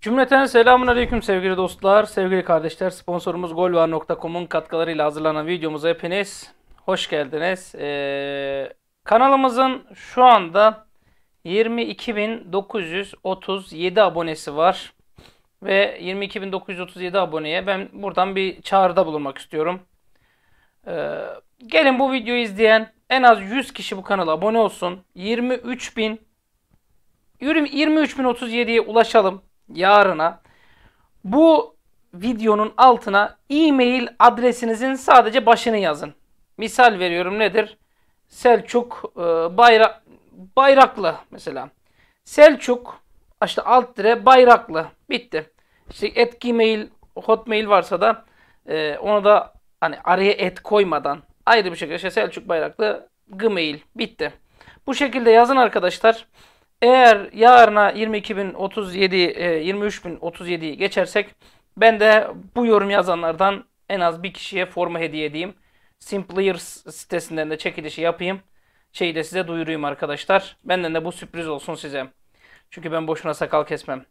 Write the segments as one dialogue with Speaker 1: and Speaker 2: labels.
Speaker 1: Cümleten selamun aleyküm sevgili dostlar, sevgili kardeşler. Sponsorumuz golvar.com'un katkılarıyla hazırlanan videomuza hepiniz hoş geldiniz. Ee, kanalımızın şu anda 22.937 abonesi var. Ve 22.937 aboneye ben buradan bir çağrıda bulunmak istiyorum. Ee, gelin bu videoyu izleyen en az 100 kişi bu kanala abone olsun. 23.000 23.037'ye ulaşalım yarına bu videonun altına e-mail adresinizin sadece başını yazın. Misal veriyorum nedir? Selçuk e, bayra Bayraklı mesela. Selçuk işte alt dire Bayraklı. Bitti. İşte et gmail, hotmail varsa da e, ona da hani araya et koymadan ayrı bir şekilde işte Selçuk Bayraklı gmail. Bitti. Bu şekilde yazın arkadaşlar. Eğer yarına 22.037, 23.037'yi e, geçersek ben de bu yorum yazanlardan en az bir kişiye forma hediye edeyim. Simplayers sitesinden de çekilişi yapayım. Şeyi de size duyurayım arkadaşlar. Benden de bu sürpriz olsun size. Çünkü ben boşuna sakal kesmem.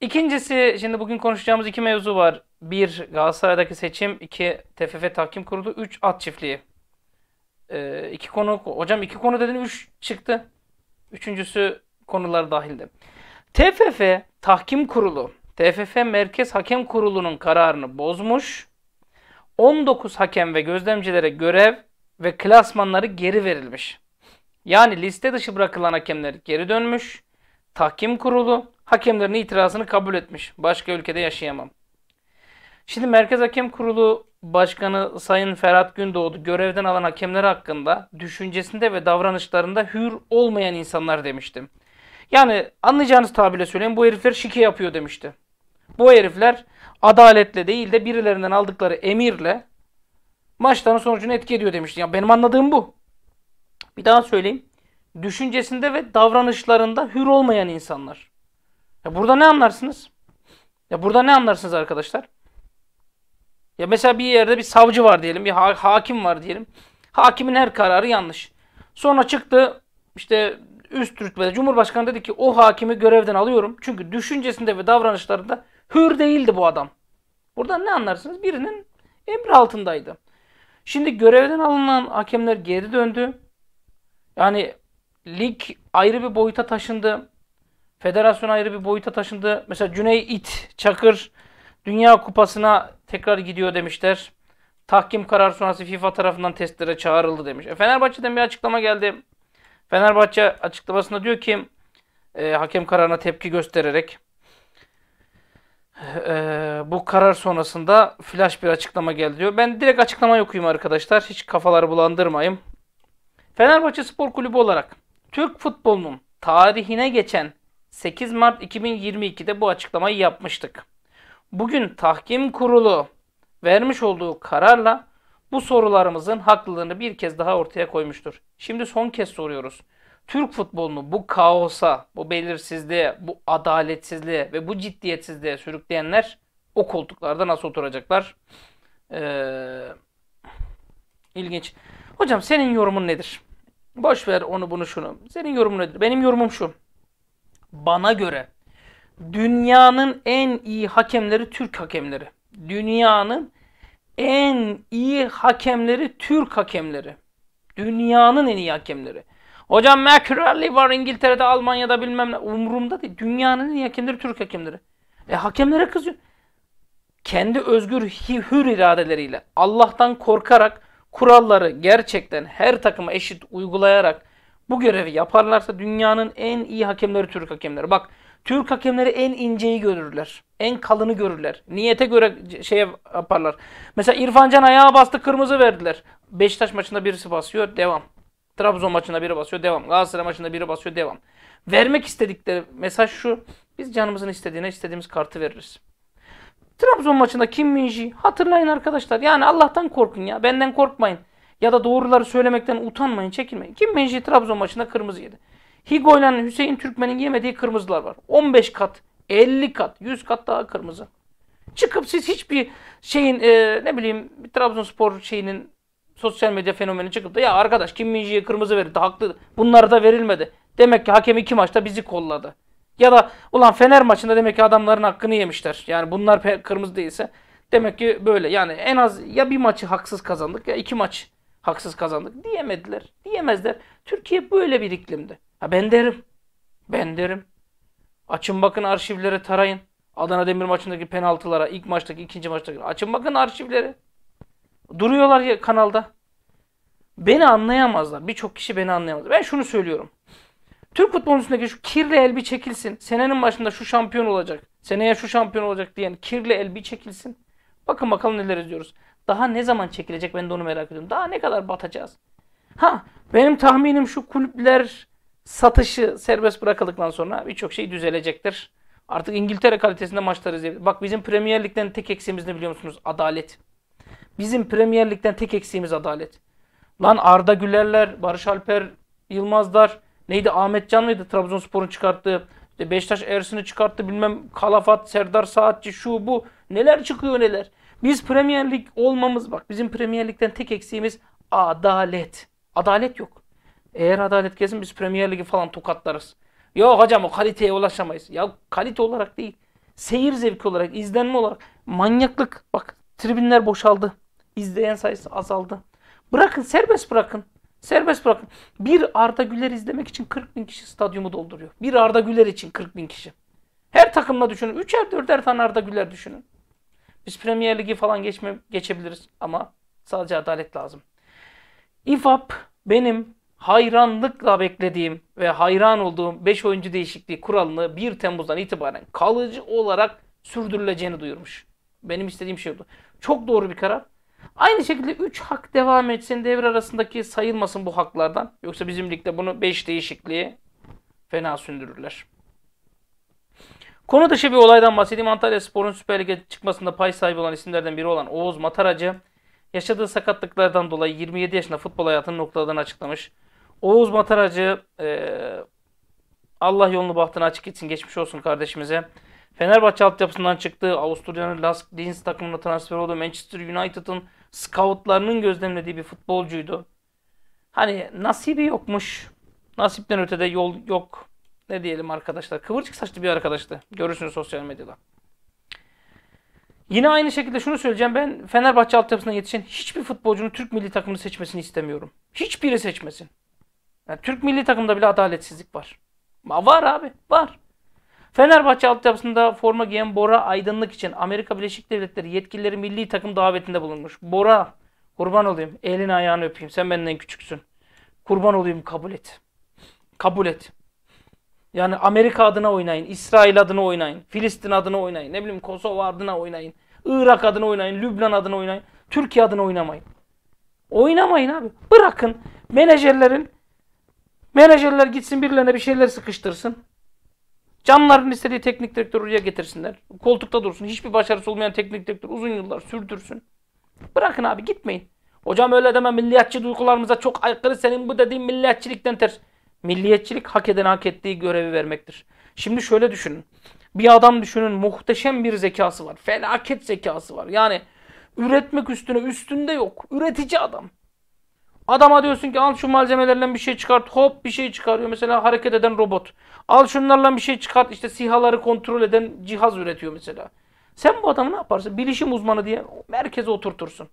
Speaker 1: İkincisi şimdi bugün konuşacağımız iki mevzu var. Bir Galatasaray'daki seçim, iki TFF tahkim kurulu, üç at çiftliği. Ee, iki konu hocam iki konu dedin üç çıktı. Üçüncüsü konular dahildi. TFF Tahkim Kurulu, TFF Merkez Hakem Kurulu'nun kararını bozmuş. 19 hakem ve gözlemcilere görev ve klasmanları geri verilmiş. Yani liste dışı bırakılan hakemler geri dönmüş. Tahkim kurulu hakemlerin itirazını kabul etmiş. Başka ülkede yaşayamam. Şimdi Merkez Hakem Kurulu Başkanı Sayın Ferhat Gündoğdu görevden alan hakemler hakkında düşüncesinde ve davranışlarında hür olmayan insanlar demiştim. Yani anlayacağınız tabirle söyleyeyim bu herifler şike yapıyor demişti. Bu herifler adaletle değil de birilerinden aldıkları emirle maçların sonucunu etki ediyor demişti. Ya benim anladığım bu. Bir daha söyleyeyim. Düşüncesinde ve davranışlarında hür olmayan insanlar. Ya burada ne anlarsınız? Ya burada ne anlarsınız arkadaşlar? Ya mesela bir yerde bir savcı var diyelim, bir ha hakim var diyelim. Hakimin her kararı yanlış. Sonra çıktı işte üst rütbede Cumhurbaşkanı dedi ki o hakimi görevden alıyorum. Çünkü düşüncesinde ve davranışlarında hür değildi bu adam. Buradan ne anlarsınız? Birinin emri altındaydı. Şimdi görevden alınan hakemler geri döndü. Yani lig ayrı bir boyuta taşındı. Federasyon ayrı bir boyuta taşındı. Mesela Cüney İt, Çakır Dünya Kupası'na tekrar gidiyor demişler. Tahkim kararı sonrası FIFA tarafından testlere çağrıldı demiş. E, Fenerbahçe'den bir açıklama geldi. Fenerbahçe açıklamasında diyor ki e, hakem kararına tepki göstererek e, bu karar sonrasında flash bir açıklama geldi diyor. Ben direkt açıklama okuyayım arkadaşlar. Hiç kafaları bulandırmayayım. Fenerbahçe Spor Kulübü olarak Türk futbolunun tarihine geçen 8 Mart 2022'de bu açıklamayı yapmıştık bugün tahkim kurulu vermiş olduğu kararla bu sorularımızın haklılığını bir kez daha ortaya koymuştur. Şimdi son kez soruyoruz. Türk futbolunu bu kaosa, bu belirsizliğe, bu adaletsizliğe ve bu ciddiyetsizliğe sürükleyenler o koltuklarda nasıl oturacaklar? Ee, ilginç. Hocam senin yorumun nedir? Boş ver onu bunu şunu. Senin yorumun nedir? Benim yorumum şu. Bana göre dünyanın en iyi hakemleri Türk hakemleri. Dünyanın en iyi hakemleri Türk hakemleri. Dünyanın en iyi hakemleri. Hocam McRae var İngiltere'de, Almanya'da bilmem ne. Umurumda değil. Dünyanın en iyi hakemleri Türk hakemleri. E hakemlere kızıyor. Kendi özgür hür iradeleriyle Allah'tan korkarak kuralları gerçekten her takıma eşit uygulayarak bu görevi yaparlarsa dünyanın en iyi hakemleri Türk hakemleri. Bak Türk hakemleri en inceyi görürler. En kalını görürler. Niyete göre şey yaparlar. Mesela İrfan Can ayağa bastı kırmızı verdiler. Beşiktaş maçında birisi basıyor devam. Trabzon maçında biri basıyor devam. Galatasaray maçında biri basıyor devam. Vermek istedikleri mesaj şu. Biz canımızın istediğine istediğimiz kartı veririz. Trabzon maçında Kim Minji hatırlayın arkadaşlar. Yani Allah'tan korkun ya. Benden korkmayın. Ya da doğruları söylemekten utanmayın, çekinmeyin. Kim Minji Trabzon maçında kırmızı yedi. Higo ile Hüseyin Türkmen'in yemediği kırmızılar var. 15 kat, 50 kat, 100 kat daha kırmızı. Çıkıp siz hiçbir şeyin e, ne bileyim Trabzonspor şeyinin sosyal medya fenomeni çıkıp da ya arkadaş Kim Minji'ye kırmızı verdi haklı. Bunlar da verilmedi. Demek ki hakem iki maçta bizi kolladı. Ya da ulan Fener maçında demek ki adamların hakkını yemişler. Yani bunlar kırmızı değilse demek ki böyle. Yani en az ya bir maçı haksız kazandık ya iki maç haksız kazandık diyemediler. Diyemezler. Türkiye böyle bir iklimde. Ha ben derim. Ben derim. Açın bakın arşivleri tarayın. Adana Demir maçındaki penaltılara, ilk maçtaki, ikinci maçtaki. Açın bakın arşivleri. Duruyorlar ya kanalda. Beni anlayamazlar. Birçok kişi beni anlayamaz. Ben şunu söylüyorum. Türk futbolun üstündeki şu kirli el bir çekilsin. Senenin başında şu şampiyon olacak. Seneye şu şampiyon olacak diyen kirli el bir çekilsin. Bakın bakalım neler izliyoruz. Daha ne zaman çekilecek ben de onu merak ediyorum. Daha ne kadar batacağız? Ha benim tahminim şu kulüpler satışı serbest bırakıldıktan sonra birçok şey düzelecektir. Artık İngiltere kalitesinde maçlar izleyebiliriz. Bak bizim Premier Lig'den tek eksiğimiz ne biliyor musunuz? Adalet. Bizim Premier Lig'den tek eksiğimiz adalet. Lan Arda Gülerler, Barış Alper Yılmazlar, neydi Ahmet Can mıydı Trabzonspor'un çıkarttığı? İşte Beşiktaş Ersin'i çıkarttı bilmem Kalafat, Serdar Saatçi şu bu. Neler çıkıyor neler. Biz Premier Lig olmamız bak bizim Premier Lig'den tek eksiğimiz adalet. Adalet yok. Eğer adalet kesin biz Premier Ligi falan tokatlarız. Yok hocam o kaliteye ulaşamayız. Ya kalite olarak değil. Seyir zevki olarak, izlenme olarak. Manyaklık. Bak tribünler boşaldı. İzleyen sayısı azaldı. Bırakın serbest bırakın. Serbest bırakın. Bir Arda Güler izlemek için 40 bin kişi stadyumu dolduruyor. Bir Arda Güler için 40 bin kişi. Her takımla düşünün. Üçer dörder tane Arda Güler düşünün. Biz Premier Ligi falan geçme, geçebiliriz ama sadece adalet lazım. İFAP benim hayranlıkla beklediğim ve hayran olduğum 5 oyuncu değişikliği kuralını 1 Temmuz'dan itibaren kalıcı olarak sürdürüleceğini duyurmuş. Benim istediğim şey oldu. Çok doğru bir karar. Aynı şekilde 3 hak devam etsin devre arasındaki sayılmasın bu haklardan. Yoksa bizim ligde bunu 5 değişikliği fena sündürürler. Konu dışı bir olaydan bahsedeyim. Antalya Spor'un Süper Lig'e çıkmasında pay sahibi olan isimlerden biri olan Oğuz Mataracı yaşadığı sakatlıklardan dolayı 27 yaşında futbol hayatının noktalarını açıklamış. Oğuz Mataracı e, Allah yolunu bahtına açık etsin. Geçmiş olsun kardeşimize. Fenerbahçe altyapısından çıktı. Avusturya'nın Lask Linz takımına transfer oldu. Manchester United'ın scoutlarının gözlemlediği bir futbolcuydu. Hani nasibi yokmuş. Nasipten ötede yol yok. Ne diyelim arkadaşlar. Kıvırcık saçlı bir arkadaştı. Görürsünüz sosyal medyada. Yine aynı şekilde şunu söyleyeceğim. Ben Fenerbahçe altyapısına yetişen hiçbir futbolcunun Türk milli takımını seçmesini istemiyorum. Hiçbiri seçmesin. Yani Türk milli takımda bile adaletsizlik var. var abi var. Fenerbahçe altyapısında forma giyen Bora Aydınlık için Amerika Birleşik Devletleri yetkilileri milli takım davetinde bulunmuş. Bora kurban olayım elini ayağını öpeyim sen benden küçüksün. Kurban olayım kabul et. Kabul et. Yani Amerika adına oynayın, İsrail adına oynayın, Filistin adına oynayın, ne bileyim Kosova adına oynayın, Irak adına oynayın, Lübnan adına oynayın, Türkiye adına oynamayın. Oynamayın abi. Bırakın menajerlerin Menajerler gitsin birilerine bir şeyler sıkıştırsın. Canların istediği teknik direktörü oraya getirsinler. Koltukta dursun. Hiçbir başarısı olmayan teknik direktör uzun yıllar sürdürsün. Bırakın abi gitmeyin. Hocam öyle deme milliyetçi duygularımıza çok aykırı senin bu dediğin milliyetçilikten ters. Milliyetçilik hak eden hak ettiği görevi vermektir. Şimdi şöyle düşünün. Bir adam düşünün muhteşem bir zekası var. Felaket zekası var. Yani üretmek üstüne üstünde yok. Üretici adam. Adama diyorsun ki al şu malzemelerle bir şey çıkart. Hop bir şey çıkarıyor. Mesela hareket eden robot. Al şunlarla bir şey çıkart. İşte sihaları kontrol eden cihaz üretiyor mesela. Sen bu adamı ne yaparsın? Bilişim uzmanı diye merkeze oturtursun.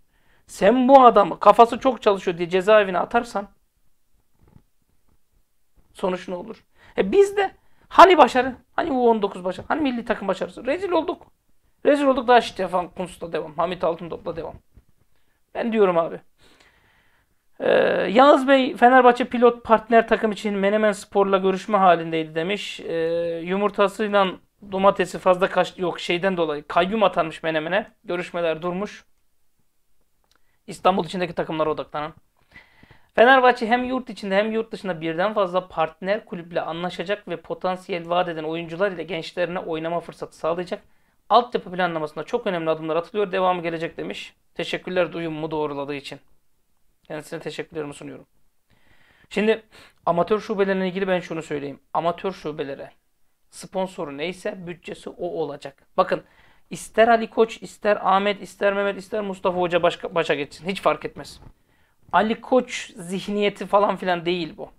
Speaker 1: Sen bu adamı kafası çok çalışıyor diye cezaevine atarsan sonuç ne olur? E biz de hani başarı? Hani U19 başarı? Hani milli takım başarısı? Rezil olduk. Rezil olduk daha Stefan Kuntz'la devam. Hamit Altıntop'la devam. Ben diyorum abi. Ee, Yağız Bey Fenerbahçe pilot partner takım için Menemen Spor'la görüşme halindeydi demiş. Ee, yumurtasıyla domatesi fazla kaç yok şeyden dolayı kayyum atanmış Menemen'e. Görüşmeler durmuş. İstanbul içindeki takımlara odaklanan. Fenerbahçe hem yurt içinde hem yurt dışında birden fazla partner kulüple anlaşacak ve potansiyel vaat eden oyuncular ile gençlerine oynama fırsatı sağlayacak. Altyapı planlamasında çok önemli adımlar atılıyor. Devamı gelecek demiş. Teşekkürler duyumumu doğruladığı için. Kendisine teşekkürlerimi sunuyorum. Şimdi amatör şubelerine ilgili ben şunu söyleyeyim. Amatör şubelere sponsoru neyse bütçesi o olacak. Bakın ister Ali Koç, ister Ahmet, ister Mehmet, ister Mustafa Hoca başka, başa geçsin. Hiç fark etmez. Ali Koç zihniyeti falan filan değil bu.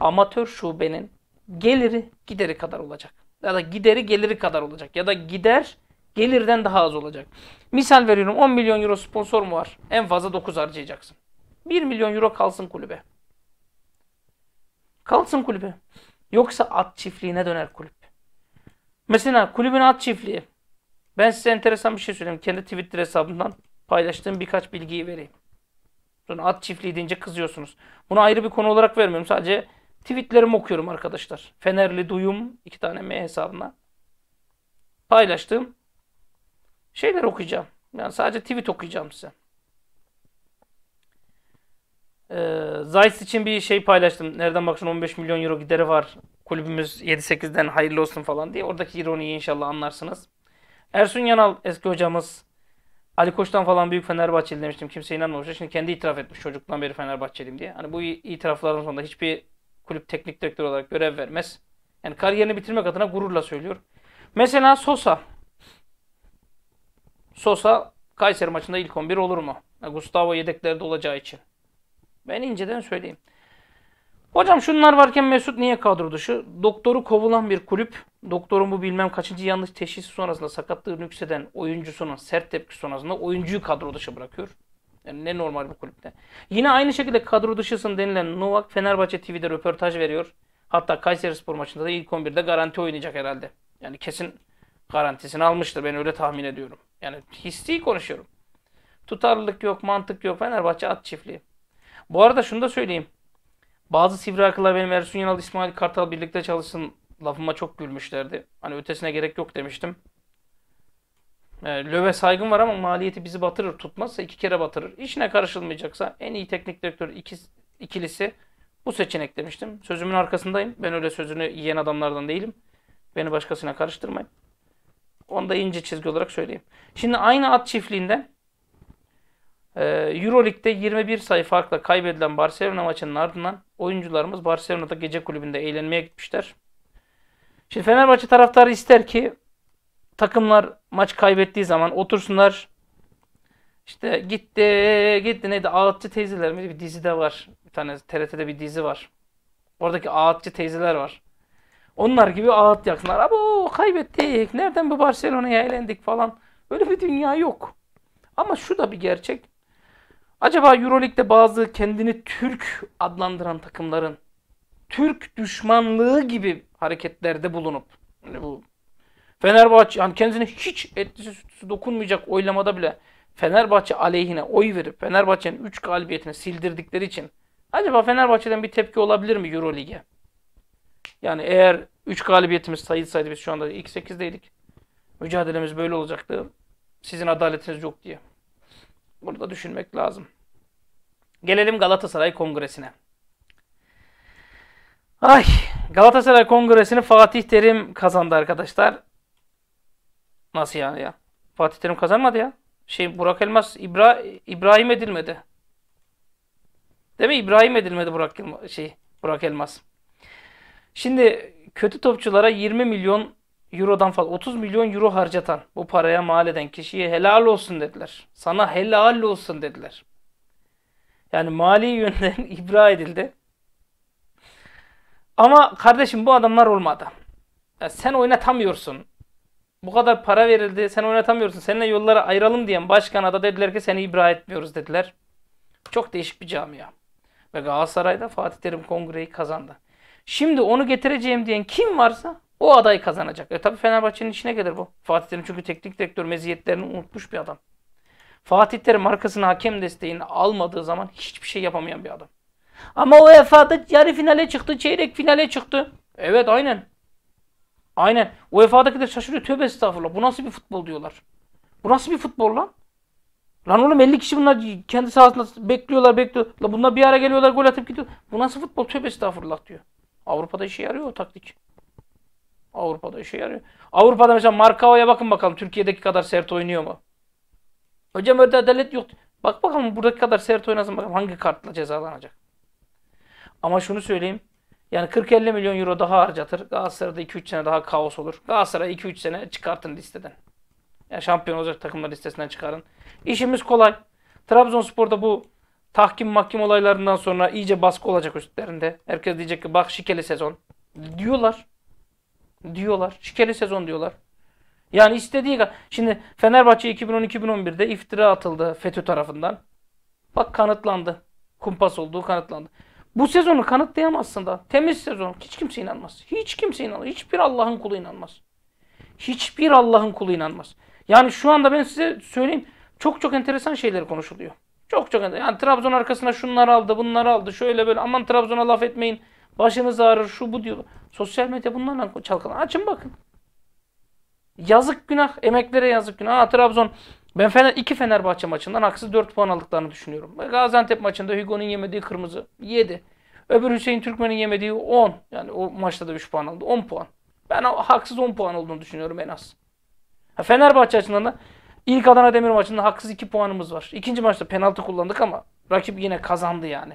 Speaker 1: Amatör şubenin geliri gideri kadar olacak. Ya da gideri geliri kadar olacak. Ya da gider gelirden daha az olacak. Misal veriyorum 10 milyon euro sponsor mu var? En fazla 9 harcayacaksın. 1 milyon euro kalsın kulübe. Kalsın kulübe. Yoksa at çiftliğine döner kulüp. Mesela kulübün at çiftliği. Ben size enteresan bir şey söyleyeyim. Kendi Twitter hesabından paylaştığım birkaç bilgiyi vereyim. Sonra at çiftliği deyince kızıyorsunuz. Bunu ayrı bir konu olarak vermiyorum. Sadece tweetlerimi okuyorum arkadaşlar. Fenerli Duyum iki tane M hesabına paylaştığım şeyler okuyacağım. Yani sadece tweet okuyacağım size. Ee, Zayt için bir şey paylaştım. Nereden baksan 15 milyon euro gideri var. Kulübümüz 7-8'den hayırlı olsun falan diye. Oradaki ironiyi inşallah anlarsınız. Ersun Yanal eski hocamız. Ali Koç'tan falan büyük Fenerbahçeli demiştim. Kimse inanmamıştı. Şimdi kendi itiraf etmiş çocukluğundan beri Fenerbahçeliyim diye. Hani bu itirafların sonunda hiçbir kulüp teknik direktör olarak görev vermez. Yani kariyerini bitirmek adına gururla söylüyor. Mesela Sosa. Sosa Kayseri maçında ilk 11 olur mu? Gustavo yedeklerde olacağı için. Ben inceden söyleyeyim. Hocam şunlar varken Mesut niye kadro dışı? Doktoru kovulan bir kulüp, doktorun bu bilmem kaçıncı yanlış teşhisi sonrasında sakatlığı nükseden oyuncusunun sert tepki sonrasında oyuncuyu kadro dışı bırakıyor. Yani ne normal bu kulüpte. Yine aynı şekilde kadro dışısın denilen Novak Fenerbahçe TV'de röportaj veriyor. Hatta Kayseri Spor maçında da ilk 11'de garanti oynayacak herhalde. Yani kesin garantisini almıştır ben öyle tahmin ediyorum. Yani hissi konuşuyorum. Tutarlılık yok, mantık yok. Fenerbahçe at çiftliği. Bu arada şunu da söyleyeyim. Bazı sivri akıllar benim Ersun Yanal, İsmail Kartal birlikte çalışsın lafıma çok gülmüşlerdi. Hani ötesine gerek yok demiştim. E, Löve saygım var ama maliyeti bizi batırır. Tutmazsa iki kere batırır. İşine karışılmayacaksa en iyi teknik direktör iki, ikilisi bu seçenek demiştim. Sözümün arkasındayım. Ben öyle sözünü yiyen adamlardan değilim. Beni başkasına karıştırmayın.
Speaker 2: Onu da ince çizgi
Speaker 1: olarak söyleyeyim. Şimdi aynı at çiftliğinden ee, Euroleague'de 21 sayı farkla kaybedilen Barcelona maçının ardından oyuncularımız Barcelona'da gece kulübünde eğlenmeye gitmişler. Şimdi Fenerbahçe taraftarı ister ki takımlar maç kaybettiği zaman otursunlar. İşte gitti, gitti neydi? Ağıtçı teyzeler mi? Bir dizi de var. Bir tane TRT'de bir dizi var. Oradaki ağıtçı teyzeler var. Onlar gibi ağıt yaksınlar. Abo kaybettik. Nereden bu Barcelona'ya eğlendik falan. Böyle bir dünya yok. Ama şu da bir gerçek. Acaba Euroleague'de bazı kendini Türk adlandıran takımların Türk düşmanlığı gibi hareketlerde bulunup hani bu Fenerbahçe yani kendisine hiç etkisi sütüsü dokunmayacak oylamada bile Fenerbahçe aleyhine oy verip Fenerbahçe'nin 3 galibiyetini sildirdikleri için acaba Fenerbahçe'den bir tepki olabilir mi Euroleague'e? Yani eğer 3 galibiyetimiz sayılsaydı biz şu anda ilk 8'deydik. Mücadelemiz böyle olacaktı. Sizin adaletiniz yok diye. Bunu da düşünmek lazım. Gelelim Galatasaray Kongresi'ne. Ay Galatasaray Kongresi'ni Fatih Terim kazandı arkadaşlar. Nasıl yani ya? Fatih Terim kazanmadı ya. Şey Burak Elmas İbra İbrahim edilmedi. Değil mi? İbrahim edilmedi Burak Elmas, şey Burak Elmas. Şimdi kötü topçulara 20 milyon Euro'dan fazla 30 milyon euro harcatan bu paraya mal eden kişiye helal olsun dediler. Sana helal olsun dediler. Yani mali yönden ibra edildi. Ama kardeşim bu adamlar olmadı. Ya sen oynatamıyorsun. Bu kadar para verildi. Sen oynatamıyorsun. Seninle yollara ayıralım diyen başkana da dediler ki seni ibra etmiyoruz dediler. Çok değişik bir camia. Ve Galatasaray'da Fatih Terim kongreyi kazandı. Şimdi onu getireceğim diyen kim varsa o aday kazanacak. E tabii Fenerbahçe'nin içine gelir bu. Fatih Terim çünkü teknik direktör meziyetlerini unutmuş bir adam. Fatih Terim markasını hakem desteğini almadığı zaman hiçbir şey yapamayan bir adam. Ama o UEFA'da yarı finale çıktı, çeyrek finale çıktı. Evet aynen. Aynen. UEFA'daki de şaşırıyor. Tövbe estağfurullah. Bu nasıl bir futbol diyorlar. Bu nasıl bir futbol lan? Lan oğlum 50 kişi bunlar kendi sahasında bekliyorlar bekliyorlar. La bunlar bir ara geliyorlar gol atıp gidiyor. Bu nasıl futbol? Tövbe estağfurullah diyor. Avrupa'da işe yarıyor o taktik. Avrupa'da işe yarıyor. Avrupa'da mesela Markao'ya bakın bakalım Türkiye'deki kadar sert oynuyor mu? Hocam öyle adalet yok. Bak bakalım buradaki kadar sert oynasın bakalım hangi kartla cezalanacak. Ama şunu söyleyeyim. Yani 40-50 milyon euro daha harcatır. Galatasaray'da 2-3 sene daha kaos olur. Galatasaray 2-3 sene çıkartın listeden. Yani şampiyon olacak takımlar listesinden çıkarın. İşimiz kolay. Trabzonspor'da bu tahkim mahkim olaylarından sonra iyice baskı olacak üstlerinde. Herkes diyecek ki bak şikeli sezon. Diyorlar diyorlar. Şikeli sezon diyorlar. Yani istediği Şimdi Fenerbahçe 2010-2011'de iftira atıldı FETÖ tarafından. Bak kanıtlandı. Kumpas olduğu kanıtlandı. Bu sezonu kanıtlayamazsın da. Temiz sezon. Hiç kimse inanmaz. Hiç kimse inanmaz. Hiçbir Allah'ın kulu inanmaz. Hiçbir Allah'ın kulu inanmaz. Yani şu anda ben size söyleyeyim. Çok çok enteresan şeyler konuşuluyor. Çok çok enteresan. Yani Trabzon arkasına şunlar aldı, bunlar aldı. Şöyle böyle aman Trabzon'a laf etmeyin. Başınız ağrır şu bu diyor. Sosyal medya bunlarla çalkalan. Açın bakın. Yazık günah. Emeklere yazık günah. Ha, Trabzon ben Fener, iki Fenerbahçe maçından haksız 4 puan aldıklarını düşünüyorum. E, Gaziantep maçında Hugo'nun yemediği kırmızı 7. Öbür Hüseyin Türkmen'in yemediği 10. Yani o maçta da 3 puan aldı. 10 puan. Ben haksız 10 puan olduğunu düşünüyorum en az. Ha, Fenerbahçe açısından da ilk Adana Demir maçında haksız 2 puanımız var. İkinci maçta penaltı kullandık ama rakip yine kazandı yani.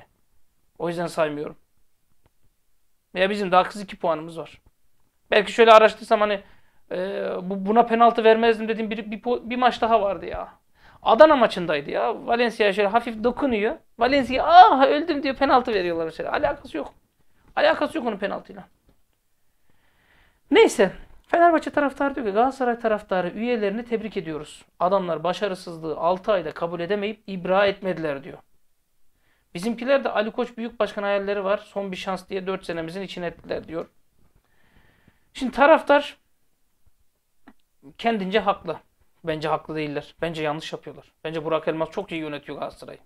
Speaker 1: O yüzden saymıyorum. Ya bizim daha haksız 2 puanımız var. Belki şöyle araştırsam hani e, bu, buna penaltı vermezdim dediğim bir, bir, bir maç daha vardı ya. Adana maçındaydı ya. Valencia şöyle hafif dokunuyor. Valencia ah öldüm diyor penaltı veriyorlar mesela. Alakası yok. Alakası yok onun penaltıyla. Neyse. Fenerbahçe taraftarı diyor ki Galatasaray taraftarı üyelerini tebrik ediyoruz. Adamlar başarısızlığı 6 ayda kabul edemeyip ibra etmediler diyor. Bizimkiler de Ali Koç Büyük Başkan hayalleri var. Son bir şans diye 4 senemizin içine ettiler diyor. Şimdi taraftar kendince haklı. Bence haklı değiller. Bence yanlış yapıyorlar. Bence Burak Elmas çok iyi yönetiyor Galatasaray'ı.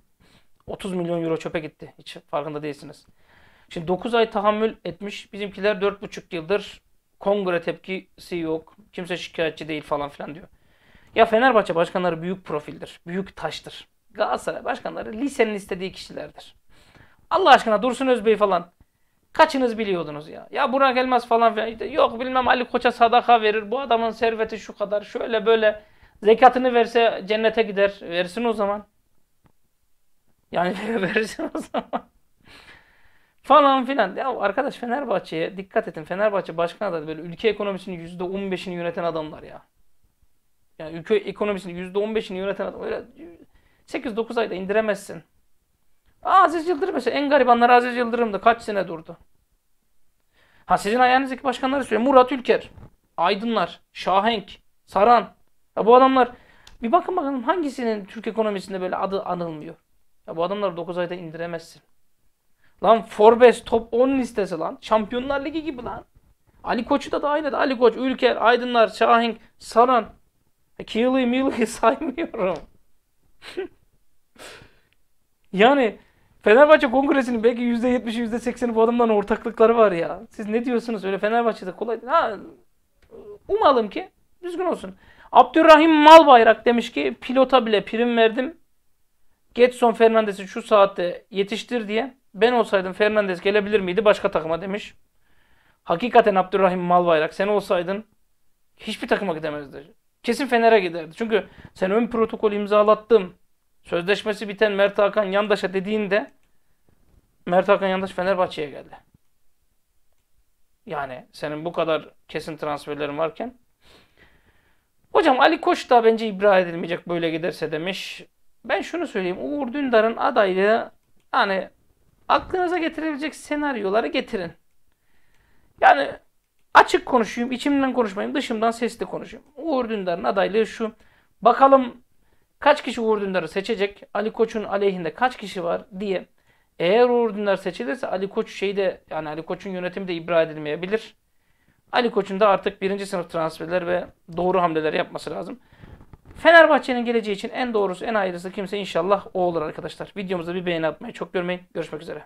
Speaker 1: 30 milyon euro çöpe gitti. Hiç farkında değilsiniz. Şimdi 9 ay tahammül etmiş. Bizimkiler 4,5 yıldır kongre tepkisi yok. Kimse şikayetçi değil falan filan diyor. Ya Fenerbahçe başkanları büyük profildir. Büyük taştır. Galatasaray başkanları lisenin istediği kişilerdir. Allah aşkına Dursun Özbey falan kaçınız biliyordunuz ya? Ya Burak Elmas falan filan işte yok bilmem Ali Koç'a sadaka verir. Bu adamın serveti şu kadar. Şöyle böyle zekatını verse cennete gider. Versin o zaman. Yani versin o zaman. falan filan. Ya arkadaş Fenerbahçe'ye dikkat edin. Fenerbahçe başkanı da böyle ülke ekonomisinin %15'ini yöneten adamlar ya. Yani ülke ekonomisinin %15'ini yöneten adam. Öyle 8-9 ayda indiremezsin. Aziz Yıldırım mesela en garibanlar Aziz Yıldırım'dı. Kaç sene durdu? Ha sizin ayağınızdaki başkanları söylüyor. Murat Ülker, Aydınlar, Şahenk, Saran. Ya bu adamlar bir bakın bakalım hangisinin Türk ekonomisinde böyle adı anılmıyor. Ya bu adamları 9 ayda indiremezsin. Lan Forbes top 10 listesi lan. Şampiyonlar Ligi gibi lan. Ali Koç'u da da aynı da Ali Koç, Ülker, Aydınlar, Şahenk, Saran. E, Kiyılı'yı Milı'yı saymıyorum yani Fenerbahçe Kongresi'nin belki %70'i %80'i bu adamların ortaklıkları var ya. Siz ne diyorsunuz öyle Fenerbahçe'de kolay değil. Ha, umalım ki düzgün olsun. Abdurrahim Malbayrak demiş ki pilota bile prim verdim. Getson Fernandes'i şu saatte yetiştir diye. Ben olsaydım Fernandes gelebilir miydi başka takıma demiş. Hakikaten Abdurrahim Malbayrak sen olsaydın hiçbir takıma gidemezdi. Kesin Fener'e giderdi. Çünkü sen ön protokol imzalattım. Sözleşmesi biten Mert Hakan Yandaş'a dediğinde Mert Hakan Yandaş Fenerbahçe'ye geldi. Yani senin bu kadar kesin transferlerin varken. Hocam Ali Koç da bence ibra edilmeyecek böyle giderse demiş. Ben şunu söyleyeyim. Uğur Dündar'ın adaylığı hani aklınıza getirebilecek senaryoları getirin. Yani Açık konuşayım, içimden konuşmayayım, dışımdan sesli konuşayım. Uğur Dündar'ın adaylığı şu. Bakalım kaç kişi Uğur Dündar'ı seçecek, Ali Koç'un aleyhinde kaç kişi var diye. Eğer Uğur Dündar seçilirse Ali Koç şeyi de yani Ali Koç'un yönetimi de ibra edilmeyebilir. Ali Koç'un da artık birinci sınıf transferler ve doğru hamleler yapması lazım. Fenerbahçe'nin geleceği için en doğrusu en hayırlısı kimse inşallah o olur arkadaşlar. Videomuza bir beğeni atmayı çok görmeyin. Görüşmek üzere.